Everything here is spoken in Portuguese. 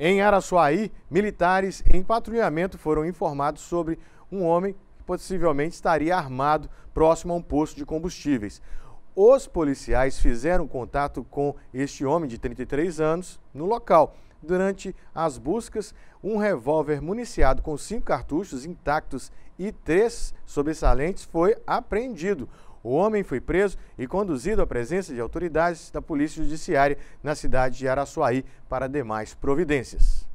Em Araçuaí, militares em patrulhamento foram informados sobre um homem que possivelmente estaria armado próximo a um posto de combustíveis. Os policiais fizeram contato com este homem de 33 anos no local. Durante as buscas, um revólver municiado com cinco cartuchos intactos e três sobressalentes foi apreendido. O homem foi preso e conduzido à presença de autoridades da Polícia Judiciária na cidade de Araçuaí para demais providências.